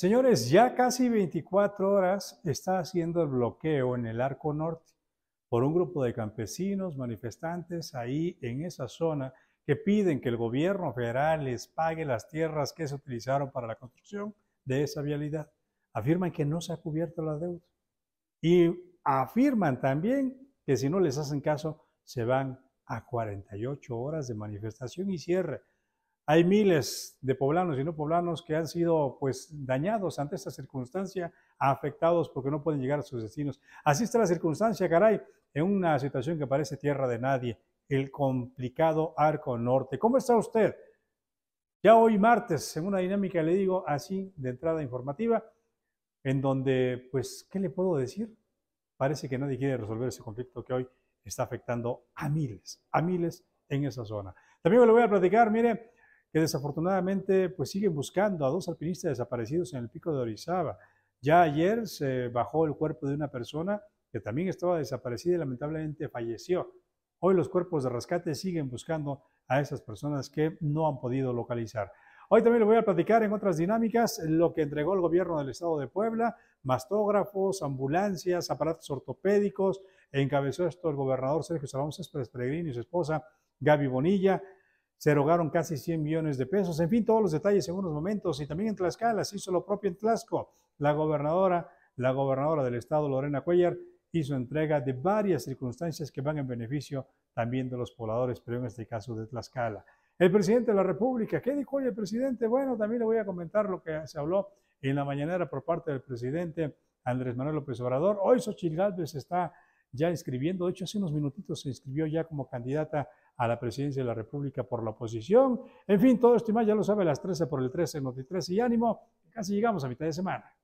Señores, ya casi 24 horas está haciendo el bloqueo en el Arco Norte por un grupo de campesinos, manifestantes ahí en esa zona que piden que el gobierno federal les pague las tierras que se utilizaron para la construcción de esa vialidad. Afirman que no se ha cubierto la deuda. Y afirman también que si no les hacen caso, se van a 48 horas de manifestación y cierre hay miles de poblanos y no poblanos que han sido pues dañados ante esta circunstancia, afectados porque no pueden llegar a sus destinos. Así está la circunstancia, caray, en una situación que parece tierra de nadie, el complicado arco norte. ¿Cómo está usted? Ya hoy martes, en una dinámica, le digo así, de entrada informativa, en donde, pues, ¿qué le puedo decir? Parece que nadie quiere resolver ese conflicto que hoy está afectando a miles, a miles en esa zona. También me lo voy a platicar, mire, que desafortunadamente pues siguen buscando a dos alpinistas desaparecidos en el pico de Orizaba. Ya ayer se bajó el cuerpo de una persona que también estaba desaparecida y lamentablemente falleció. Hoy los cuerpos de rescate siguen buscando a esas personas que no han podido localizar. Hoy también les voy a platicar en otras dinámicas lo que entregó el gobierno del estado de Puebla, mastógrafos, ambulancias, aparatos ortopédicos, encabezó esto el gobernador Sergio Salomón Céspedes y su esposa Gaby Bonilla, se rogaron casi 100 millones de pesos. En fin, todos los detalles en unos momentos. Y también en Tlaxcala se hizo lo propio en Tlaxco. La gobernadora, la gobernadora del estado, Lorena Cuellar, hizo entrega de varias circunstancias que van en beneficio también de los pobladores, pero en este caso de Tlaxcala. El presidente de la República, ¿qué dijo hoy el presidente? Bueno, también le voy a comentar lo que se habló en la mañanera por parte del presidente Andrés Manuel López Obrador. Hoy Xochitl Gálvez está ya inscribiendo, de hecho hace unos minutitos se inscribió ya como candidata a la presidencia de la República por la oposición. En fin, todo esto y más ya lo sabe las 13 por el 13, y ánimo, casi llegamos a mitad de semana.